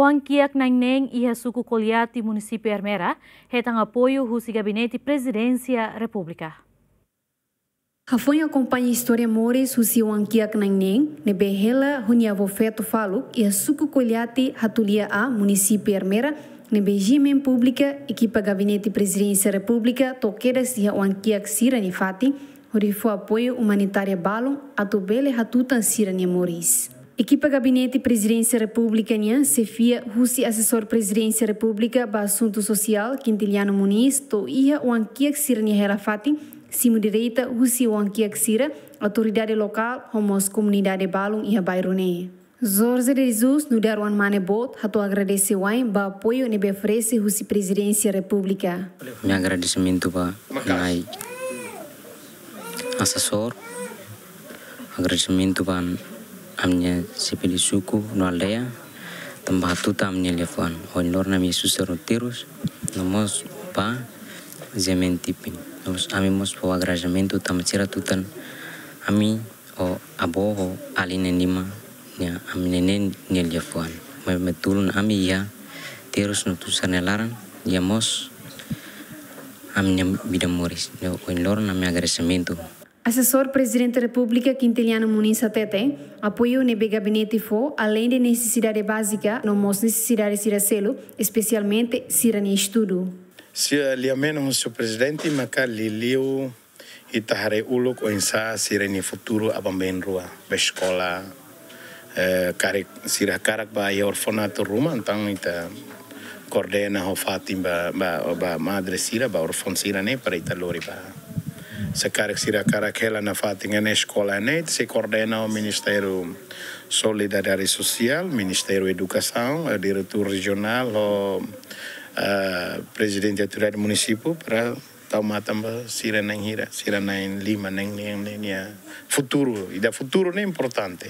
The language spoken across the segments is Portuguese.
Oang kiak neng e suco coliati município Armera, retam apoio rusi gabinete presidência república. Rafonha acompanha a história mores rusi oang kiak nangneng, neberrela runiavo feto falo e suco coliati hatulia a município Hermera, nebejime pública, equipa gabinete presidência república, toqueiras e oang kiak sirani fati, apoio humanitário balon, atubele hatutan sirani mores. Equipa Gabinete Presidência Republicana, Cefia, Rússia Assessor Presidência República para Assunto Social, Quintiliano Muniz, Toia, Oanquiac Sira herafati Simo Direita, Rússia Oanquiac Sira, Autoridade Local, Homos Comunidade Balum e Abairone. Zorze de Jesus, no Darwan bot, rato agradecer o AIM, ba apoio e be oferece Presidência República. Me agradecimento para o assessor, agradecimento para amnya sepedi suku no aldea tamba hatuta amnya lefuan honlor nam yesus serotirus nomos pa zementipin nomos ami mos po agrazamento tamacira tutan ami o aboho ho aline nima nya ami nenen nya lefuan metulun ami ya terus nutusan elaran ya mos amnya bidamoris no honlor nam agrazamento Assessor Presidente da República Quintiliano Muniz Atete apoiou o gabinete FO, além de necessidade básica, não mais necessidade de selo, especialmente se no estudo. Se ali a menos o presidente, maca liliu e tahare ulo o insa sirene futuro abamben rua, escola, eh, karik a carak ba ia orfanato ruma, então ita coordena o fatim ba ba ba madre sira ba orfon sira ne para ita lori ba Sekarang na fatingan escola net se coordena o Ministério Solidariedade Social, Ministério Educação, o diretor regional, o uh, presidente do município para tal matamba sira na hira, sira nang lima nem nang nang futuro, e da futuro nem importante.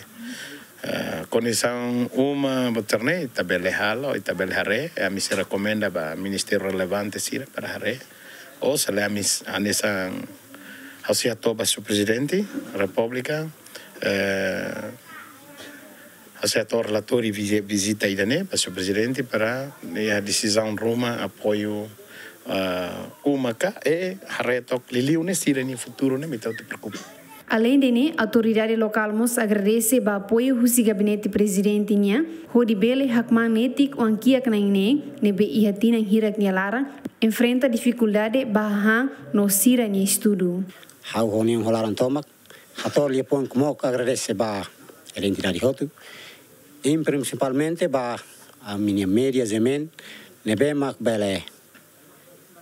Uh, condição uma boterne tabelehalo é e haré é a mim se recomenda para ministério relevante sira para haré, ou se le a mis anesan a todo su presidente, república, eh, a todo relator y visita a Idané, para su presidente, para la decisión Roma, apoyo a uh, UMACA e a reto Liliunes, en el futuro, no me te preocupes. Além dele, a né, autoridade local nos agradece o apoio do gabinete presidente Nha, né? hodi Rodibele Hakman Netik Wankia Knainé, né, Nebe Iatina Hirak Nyalara, enfrenta dificuldade barra no Sira Nha Estudo. hau honi un holaran tomak hator ye pon como agradece ba el entidad hotu in principalmente ba a minia media zemen ne be mak bele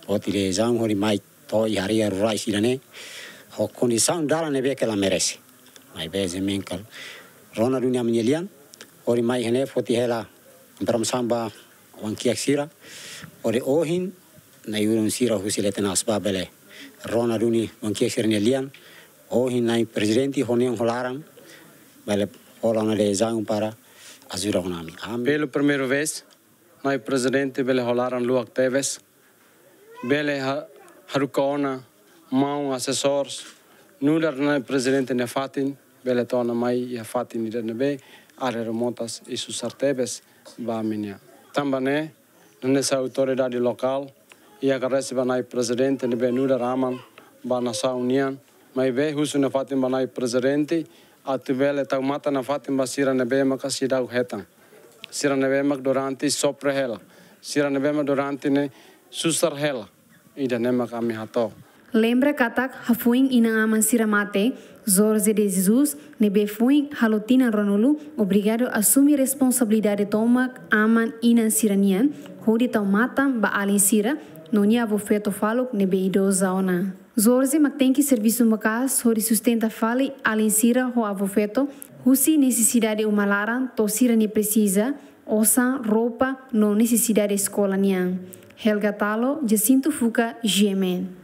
otire zang hori mai hari er rai sirane hokoni sang dala ne be kala merese. mai be zemen kal rona dunia minilian ori mai hene foti hela bram samba wankiak sira ori ohin na yurun sira husileten asba bele rona duni wankia sirene lian o hinai presidente hone holaram vale holanga de zangu para azura honami am pelo primeiro vez nai presidente bele holaram luak teves bele harukona mão assessores nular nai presidente ne fatin bele tona mai ya fatin irene nebe are remontas e susartebes ba minia tambane nessa autoridade local ia karesi banai presidente ni nuda raman banasa unian mai be husu na fatin banai presidente atu bele tau mata na fatin basira na bema kasidau hetan sira na mak doranti sopre hela sira na doranti ne susar hela ida mak kami hato Lembra katak hafuing ina aman siramate, Zorze de Jesus, nebe fuing halotina ronulu, obrigado asumi assumir responsabilidade tomak aman ina siranian, hodi taumata ba alin sira, Nunia vofeto falok nebe ido zaona. Zorze maktenki serviço makas hori sustenta alin sira ho avofeto, husi necessidade umalara tosira ne precisa, osa roupa no necessidade escola nian. Helga Talo, Jacinto Fuca, Gemen.